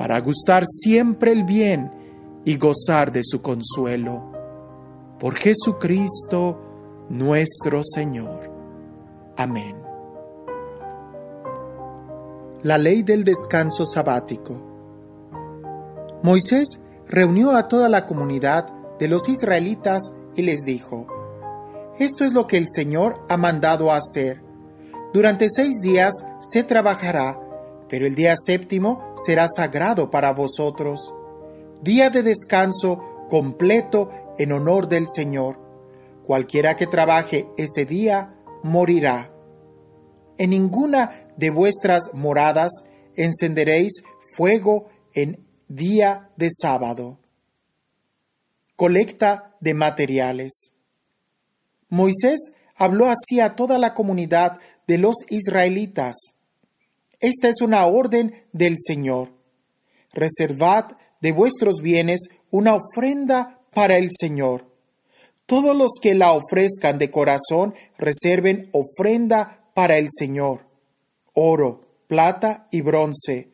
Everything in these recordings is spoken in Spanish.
para gustar siempre el bien y gozar de su consuelo. Por Jesucristo nuestro Señor. Amén. La ley del descanso sabático. Moisés reunió a toda la comunidad de los israelitas y les dijo, Esto es lo que el Señor ha mandado hacer. Durante seis días se trabajará pero el día séptimo será sagrado para vosotros, día de descanso completo en honor del Señor. Cualquiera que trabaje ese día morirá. En ninguna de vuestras moradas encenderéis fuego en día de sábado. Colecta de materiales. Moisés habló así a toda la comunidad de los israelitas esta es una orden del Señor. Reservad de vuestros bienes una ofrenda para el Señor. Todos los que la ofrezcan de corazón reserven ofrenda para el Señor. Oro, plata y bronce,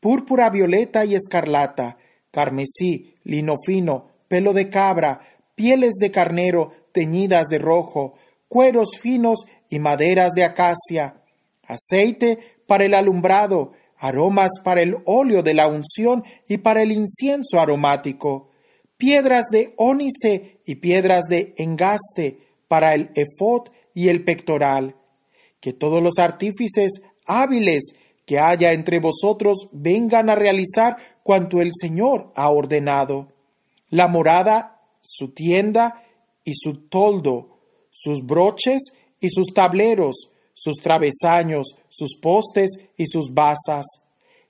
púrpura violeta y escarlata, carmesí, lino fino, pelo de cabra, pieles de carnero teñidas de rojo, cueros finos y maderas de acacia, aceite para el alumbrado, aromas para el óleo de la unción y para el incienso aromático, piedras de ónice y piedras de engaste para el efod y el pectoral. Que todos los artífices hábiles que haya entre vosotros vengan a realizar cuanto el Señor ha ordenado. La morada, su tienda y su toldo, sus broches y sus tableros, sus travesaños, sus postes y sus basas,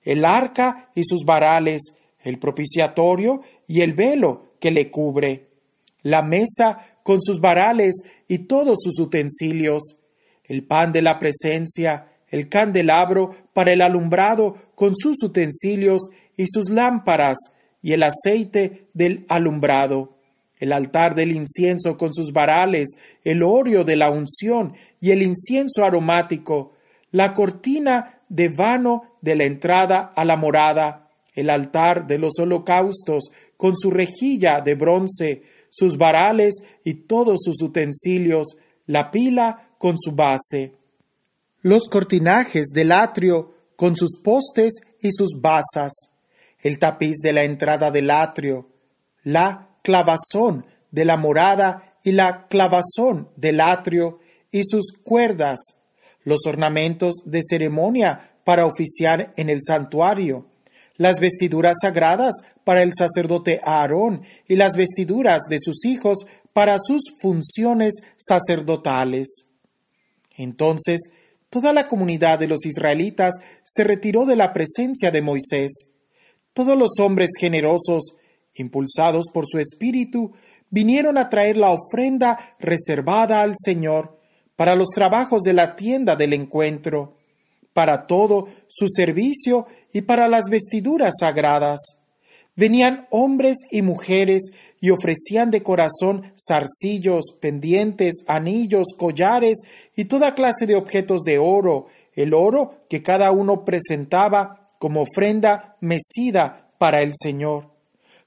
el arca y sus varales, el propiciatorio y el velo que le cubre, la mesa con sus varales y todos sus utensilios, el pan de la presencia, el candelabro para el alumbrado con sus utensilios y sus lámparas, y el aceite del alumbrado, el altar del incienso con sus varales, el orio de la unción y el incienso aromático, la cortina de vano de la entrada a la morada, el altar de los holocaustos con su rejilla de bronce, sus varales y todos sus utensilios, la pila con su base, los cortinajes del atrio con sus postes y sus basas, el tapiz de la entrada del atrio, la clavazón de la morada y la clavazón del atrio, y sus cuerdas, los ornamentos de ceremonia para oficiar en el santuario, las vestiduras sagradas para el sacerdote Aarón y las vestiduras de sus hijos para sus funciones sacerdotales. Entonces, toda la comunidad de los israelitas se retiró de la presencia de Moisés. Todos los hombres generosos, impulsados por su espíritu, vinieron a traer la ofrenda reservada al Señor, para los trabajos de la tienda del encuentro, para todo su servicio y para las vestiduras sagradas. Venían hombres y mujeres y ofrecían de corazón zarcillos, pendientes, anillos, collares y toda clase de objetos de oro, el oro que cada uno presentaba como ofrenda mecida para el Señor.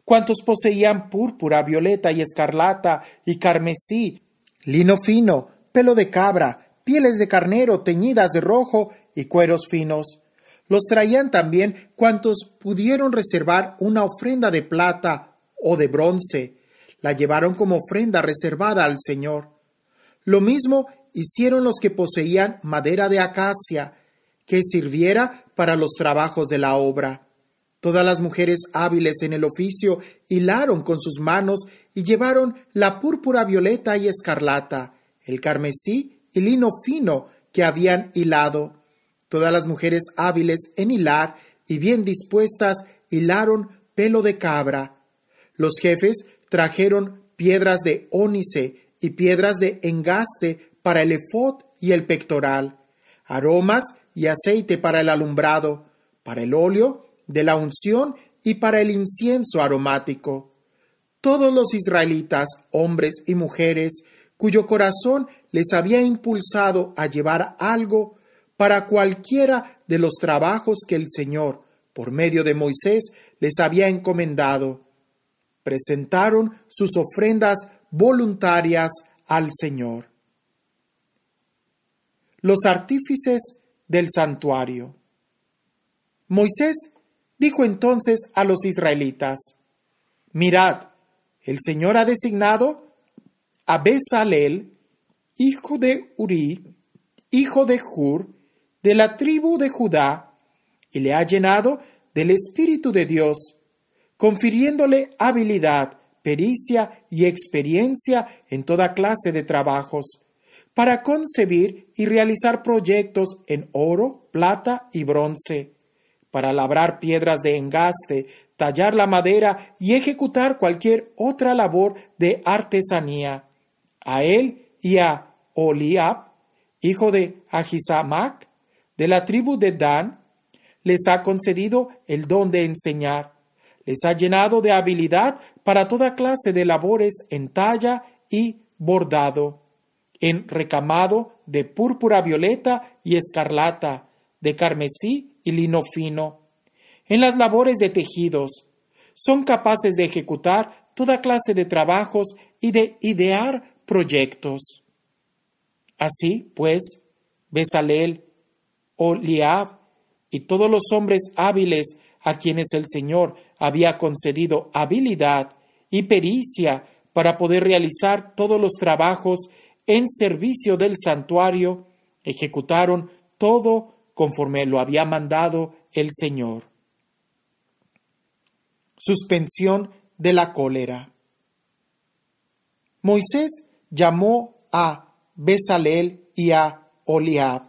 Cuantos poseían púrpura, violeta y escarlata y carmesí, lino fino, pelo de cabra, pieles de carnero teñidas de rojo y cueros finos. Los traían también cuantos pudieron reservar una ofrenda de plata o de bronce. La llevaron como ofrenda reservada al Señor. Lo mismo hicieron los que poseían madera de acacia, que sirviera para los trabajos de la obra. Todas las mujeres hábiles en el oficio hilaron con sus manos y llevaron la púrpura violeta y escarlata, el carmesí y lino fino que habían hilado. Todas las mujeres hábiles en hilar y bien dispuestas hilaron pelo de cabra. Los jefes trajeron piedras de ónice y piedras de engaste para el efod y el pectoral, aromas y aceite para el alumbrado, para el óleo de la unción y para el incienso aromático. Todos los israelitas, hombres y mujeres, cuyo corazón les había impulsado a llevar algo para cualquiera de los trabajos que el Señor, por medio de Moisés, les había encomendado. Presentaron sus ofrendas voluntarias al Señor. Los artífices del santuario. Moisés dijo entonces a los israelitas, Mirad, el Señor ha designado a hijo de Uri, hijo de Hur, de la tribu de Judá, y le ha llenado del Espíritu de Dios, confiriéndole habilidad, pericia y experiencia en toda clase de trabajos, para concebir y realizar proyectos en oro, plata y bronce, para labrar piedras de engaste, tallar la madera y ejecutar cualquier otra labor de artesanía a él y a Oliab, hijo de Ahisamac, de la tribu de Dan, les ha concedido el don de enseñar, les ha llenado de habilidad para toda clase de labores en talla y bordado, en recamado de púrpura violeta y escarlata, de carmesí y lino fino, en las labores de tejidos. Son capaces de ejecutar toda clase de trabajos y de idear proyectos. Así pues, Besalel, Oliab y todos los hombres hábiles a quienes el Señor había concedido habilidad y pericia para poder realizar todos los trabajos en servicio del santuario, ejecutaron todo conforme lo había mandado el Señor. Suspensión de la cólera. Moisés llamó a Besalel y a Oliab,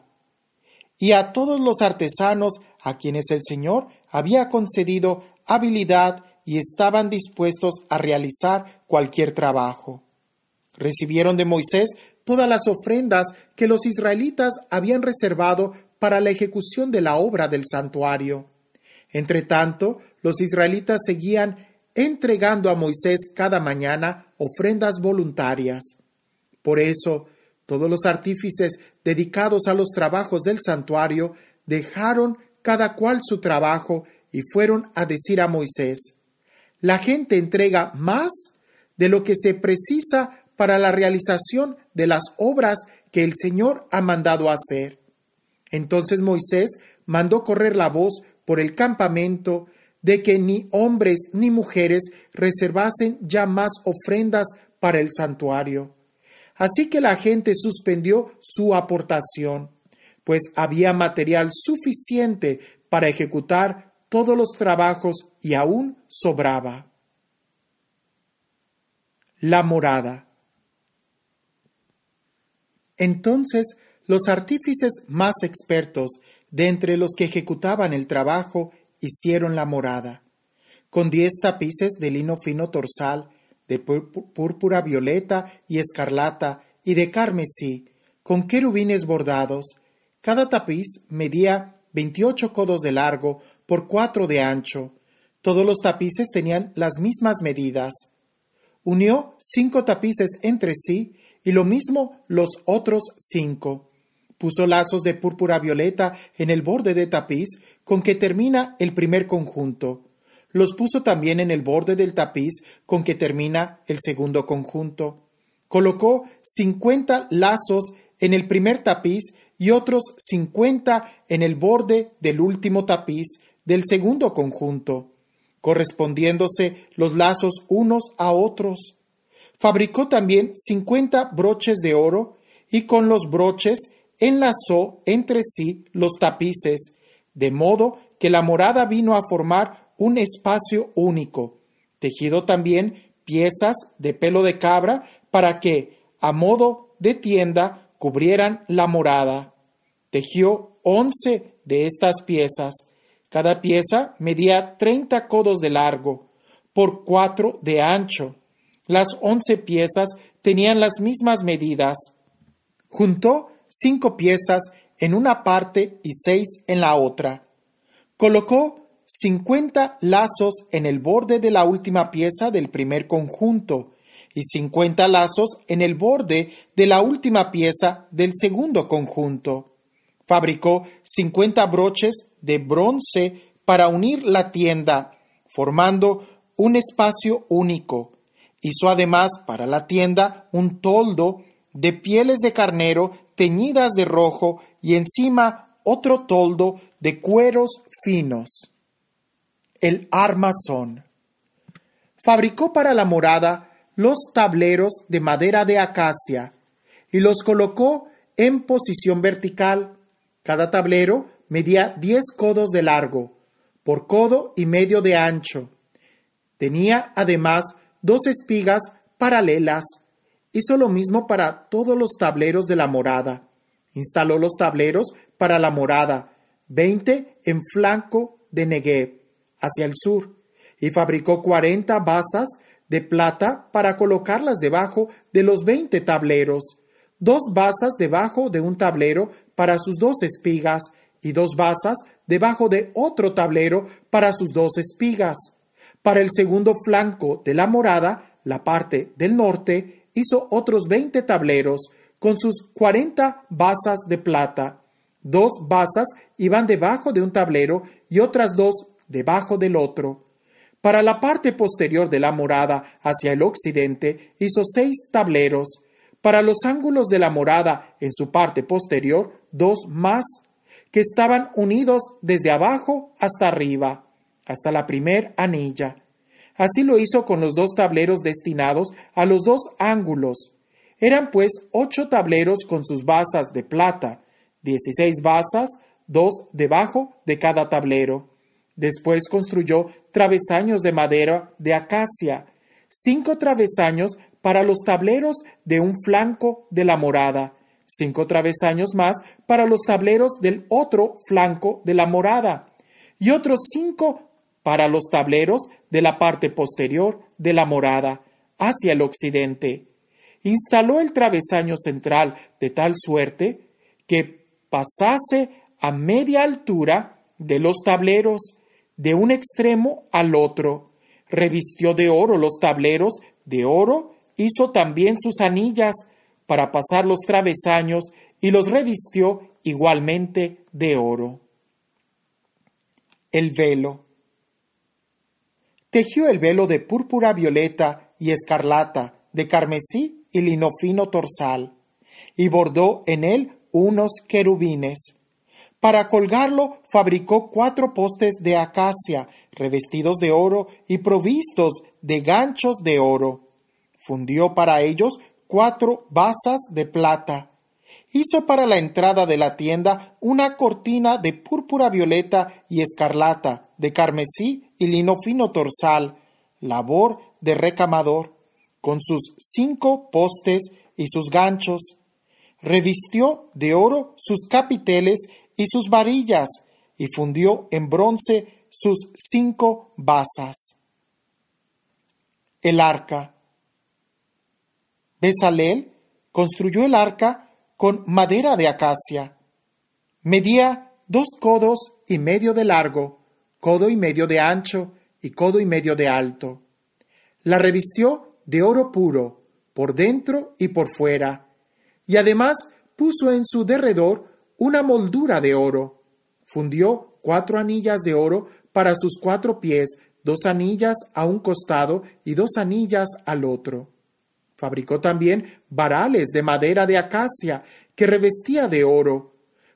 y a todos los artesanos a quienes el Señor había concedido habilidad y estaban dispuestos a realizar cualquier trabajo. Recibieron de Moisés todas las ofrendas que los israelitas habían reservado para la ejecución de la obra del santuario. Entretanto, los israelitas seguían entregando a Moisés cada mañana ofrendas voluntarias. Por eso, todos los artífices dedicados a los trabajos del santuario dejaron cada cual su trabajo y fueron a decir a Moisés, la gente entrega más de lo que se precisa para la realización de las obras que el Señor ha mandado hacer. Entonces Moisés mandó correr la voz por el campamento de que ni hombres ni mujeres reservasen ya más ofrendas para el santuario. Así que la gente suspendió su aportación, pues había material suficiente para ejecutar todos los trabajos y aún sobraba. La morada. Entonces los artífices más expertos de entre los que ejecutaban el trabajo hicieron la morada, con diez tapices de lino fino torsal de púrpura violeta y escarlata y de carmesí, con querubines bordados. Cada tapiz medía veintiocho codos de largo por cuatro de ancho. Todos los tapices tenían las mismas medidas. Unió cinco tapices entre sí y lo mismo los otros cinco. Puso lazos de púrpura violeta en el borde de tapiz con que termina el primer conjunto los puso también en el borde del tapiz con que termina el segundo conjunto. Colocó cincuenta lazos en el primer tapiz y otros cincuenta en el borde del último tapiz del segundo conjunto, correspondiéndose los lazos unos a otros. Fabricó también cincuenta broches de oro y con los broches enlazó entre sí los tapices, de modo que la morada vino a formar un espacio único, tejido también piezas de pelo de cabra para que, a modo de tienda, cubrieran la morada. Tejió once de estas piezas. Cada pieza medía treinta codos de largo por cuatro de ancho. Las once piezas tenían las mismas medidas. Juntó cinco piezas en una parte y seis en la otra. Colocó 50 lazos en el borde de la última pieza del primer conjunto y 50 lazos en el borde de la última pieza del segundo conjunto. Fabricó 50 broches de bronce para unir la tienda, formando un espacio único. Hizo además para la tienda un toldo de pieles de carnero teñidas de rojo y encima otro toldo de cueros finos el armazón. Fabricó para la morada los tableros de madera de acacia y los colocó en posición vertical. Cada tablero medía 10 codos de largo, por codo y medio de ancho. Tenía además dos espigas paralelas. Hizo lo mismo para todos los tableros de la morada. Instaló los tableros para la morada, 20 en flanco de Negev hacia el sur y fabricó cuarenta basas de plata para colocarlas debajo de los veinte tableros, dos basas debajo de un tablero para sus dos espigas y dos basas debajo de otro tablero para sus dos espigas. Para el segundo flanco de la morada, la parte del norte, hizo otros veinte tableros con sus cuarenta basas de plata. Dos basas iban debajo de un tablero y otras dos debajo del otro. Para la parte posterior de la morada hacia el occidente hizo seis tableros, para los ángulos de la morada en su parte posterior dos más, que estaban unidos desde abajo hasta arriba, hasta la primer anilla. Así lo hizo con los dos tableros destinados a los dos ángulos. Eran pues ocho tableros con sus basas de plata, dieciséis basas, dos debajo de cada tablero. Después construyó travesaños de madera de acacia, cinco travesaños para los tableros de un flanco de la morada, cinco travesaños más para los tableros del otro flanco de la morada, y otros cinco para los tableros de la parte posterior de la morada, hacia el occidente. Instaló el travesaño central de tal suerte que pasase a media altura de los tableros de un extremo al otro. Revistió de oro los tableros, de oro hizo también sus anillas para pasar los travesaños y los revistió igualmente de oro. El velo. Tejió el velo de púrpura violeta y escarlata, de carmesí y lino fino torsal, y bordó en él unos querubines. Para colgarlo fabricó cuatro postes de acacia, revestidos de oro y provistos de ganchos de oro. Fundió para ellos cuatro basas de plata. Hizo para la entrada de la tienda una cortina de púrpura violeta y escarlata, de carmesí y lino fino torsal, labor de recamador, con sus cinco postes y sus ganchos. Revistió de oro sus capiteles y sus varillas, y fundió en bronce sus cinco basas. El arca. Besalel construyó el arca con madera de acacia. Medía dos codos y medio de largo, codo y medio de ancho y codo y medio de alto. La revistió de oro puro, por dentro y por fuera, y además puso en su derredor una moldura de oro. Fundió cuatro anillas de oro para sus cuatro pies, dos anillas a un costado y dos anillas al otro. Fabricó también varales de madera de acacia que revestía de oro.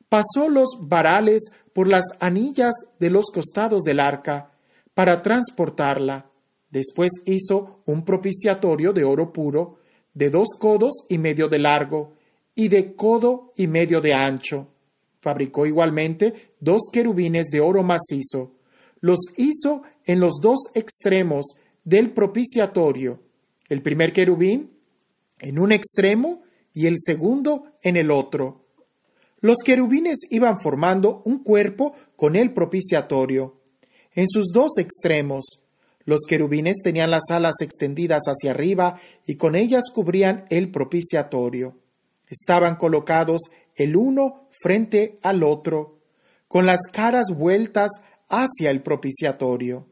Pasó los varales por las anillas de los costados del arca para transportarla. Después hizo un propiciatorio de oro puro, de dos codos y medio de largo, y de codo y medio de ancho. Fabricó igualmente dos querubines de oro macizo. Los hizo en los dos extremos del propiciatorio, el primer querubín en un extremo y el segundo en el otro. Los querubines iban formando un cuerpo con el propiciatorio. En sus dos extremos, los querubines tenían las alas extendidas hacia arriba y con ellas cubrían el propiciatorio. Estaban colocados el uno frente al otro, con las caras vueltas hacia el propiciatorio.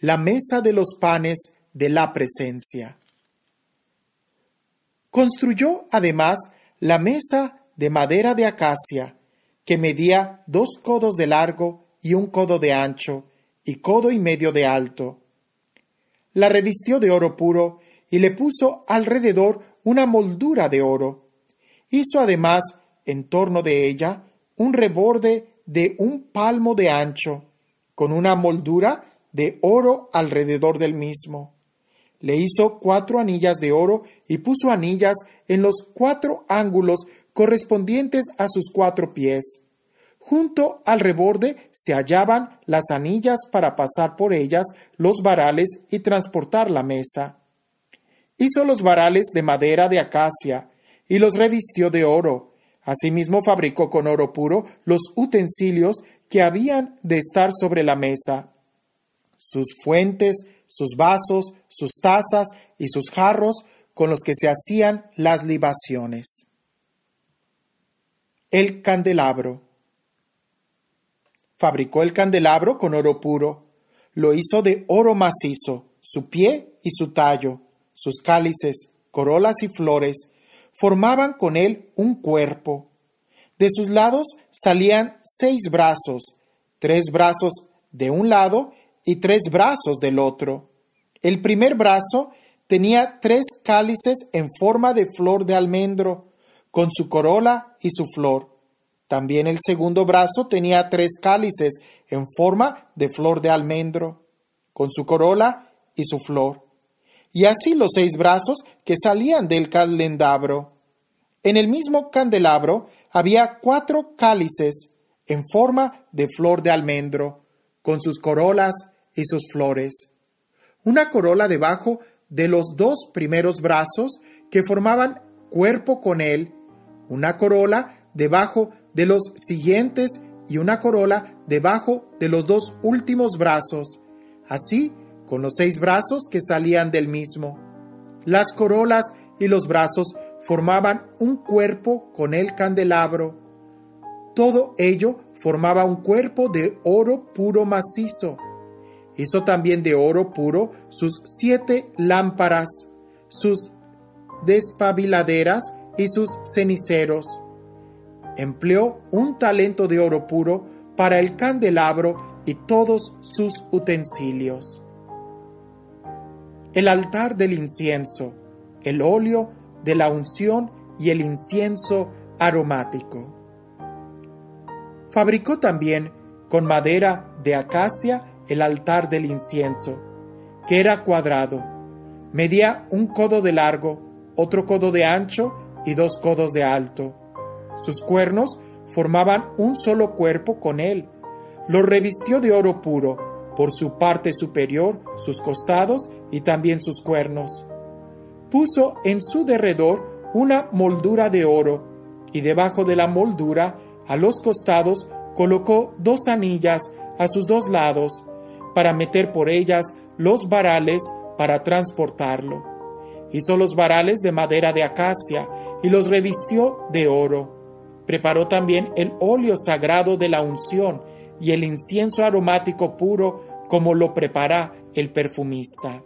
La mesa de los panes de la presencia. Construyó además la mesa de madera de acacia, que medía dos codos de largo y un codo de ancho, y codo y medio de alto. La revistió de oro puro y le puso alrededor una moldura de oro Hizo además en torno de ella un reborde de un palmo de ancho, con una moldura de oro alrededor del mismo. Le hizo cuatro anillas de oro y puso anillas en los cuatro ángulos correspondientes a sus cuatro pies. Junto al reborde se hallaban las anillas para pasar por ellas los varales y transportar la mesa. Hizo los varales de madera de acacia, y los revistió de oro. Asimismo fabricó con oro puro los utensilios que habían de estar sobre la mesa, sus fuentes, sus vasos, sus tazas y sus jarros con los que se hacían las libaciones. El candelabro. Fabricó el candelabro con oro puro. Lo hizo de oro macizo, su pie y su tallo, sus cálices, corolas y flores, formaban con él un cuerpo. De sus lados salían seis brazos, tres brazos de un lado y tres brazos del otro. El primer brazo tenía tres cálices en forma de flor de almendro, con su corola y su flor. También el segundo brazo tenía tres cálices en forma de flor de almendro, con su corola y su flor y así los seis brazos que salían del candelabro. En el mismo candelabro había cuatro cálices en forma de flor de almendro, con sus corolas y sus flores. Una corola debajo de los dos primeros brazos que formaban cuerpo con él, una corola debajo de los siguientes y una corola debajo de los dos últimos brazos. Así con los seis brazos que salían del mismo. Las corolas y los brazos formaban un cuerpo con el candelabro. Todo ello formaba un cuerpo de oro puro macizo. Hizo también de oro puro sus siete lámparas, sus despabiladeras y sus ceniceros. Empleó un talento de oro puro para el candelabro y todos sus utensilios el altar del incienso, el óleo de la unción y el incienso aromático. Fabricó también con madera de acacia el altar del incienso, que era cuadrado, medía un codo de largo, otro codo de ancho y dos codos de alto. Sus cuernos formaban un solo cuerpo con él. Lo revistió de oro puro, por su parte superior, sus costados y también sus cuernos. Puso en su derredor una moldura de oro, y debajo de la moldura, a los costados, colocó dos anillas a sus dos lados, para meter por ellas los varales para transportarlo. Hizo los varales de madera de acacia y los revistió de oro. Preparó también el óleo sagrado de la unción, y el incienso aromático puro como lo prepara el perfumista.